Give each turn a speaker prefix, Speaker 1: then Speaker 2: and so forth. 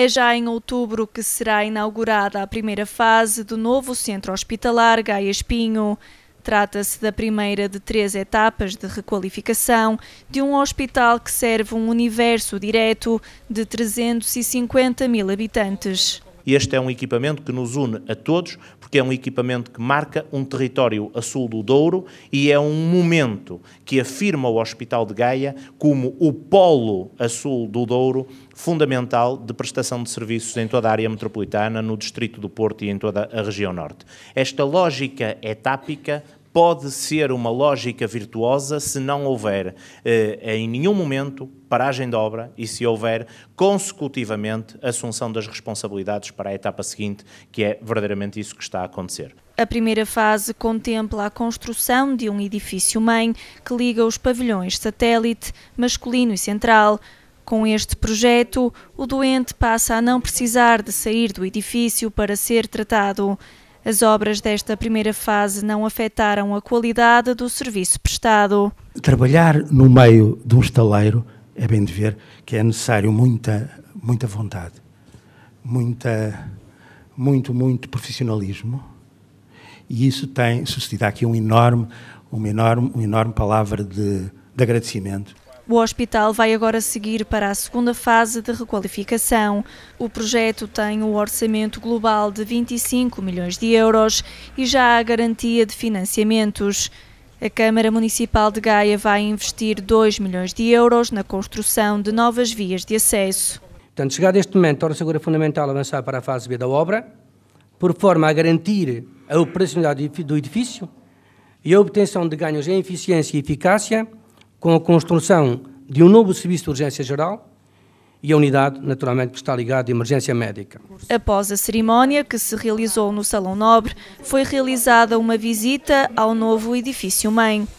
Speaker 1: É já em outubro que será inaugurada a primeira fase do novo centro hospitalar Gaia Espinho. Trata-se da primeira de três etapas de requalificação de um hospital que serve um universo direto de 350 mil habitantes.
Speaker 2: Este é um equipamento que nos une a todos, porque é um equipamento que marca um território a sul do Douro e é um momento que afirma o Hospital de Gaia como o polo a sul do Douro fundamental de prestação de serviços em toda a área metropolitana, no distrito do Porto e em toda a região norte. Esta lógica etápica pode ser uma lógica virtuosa se não houver eh, em nenhum momento paragem de obra e se houver consecutivamente assunção das responsabilidades para a etapa seguinte, que é verdadeiramente isso que está a acontecer.
Speaker 1: A primeira fase contempla a construção de um edifício-mãe que liga os pavilhões satélite, masculino e central. Com este projeto, o doente passa a não precisar de sair do edifício para ser tratado. As obras desta primeira fase não afetaram a qualidade do serviço prestado.
Speaker 3: Trabalhar no meio de um estaleiro é bem de ver que é necessário muita, muita vontade, muita, muito, muito profissionalismo. E isso tem suscitado aqui um enorme, uma enorme, uma enorme palavra de, de agradecimento.
Speaker 1: O hospital vai agora seguir para a segunda fase de requalificação. O projeto tem um orçamento global de 25 milhões de euros e já há garantia de financiamentos. A Câmara Municipal de Gaia vai investir 2 milhões de euros na construção de novas vias de acesso.
Speaker 4: Portanto, chegado este momento, torna-se agora fundamental avançar para a fase B da obra, por forma a garantir a operacionalidade do edifício e a obtenção de ganhos em eficiência e eficácia com a construção de um novo serviço de urgência geral e a unidade, naturalmente, que está ligada à emergência médica.
Speaker 1: Após a cerimónia que se realizou no Salão Nobre, foi realizada uma visita ao novo edifício-mãe.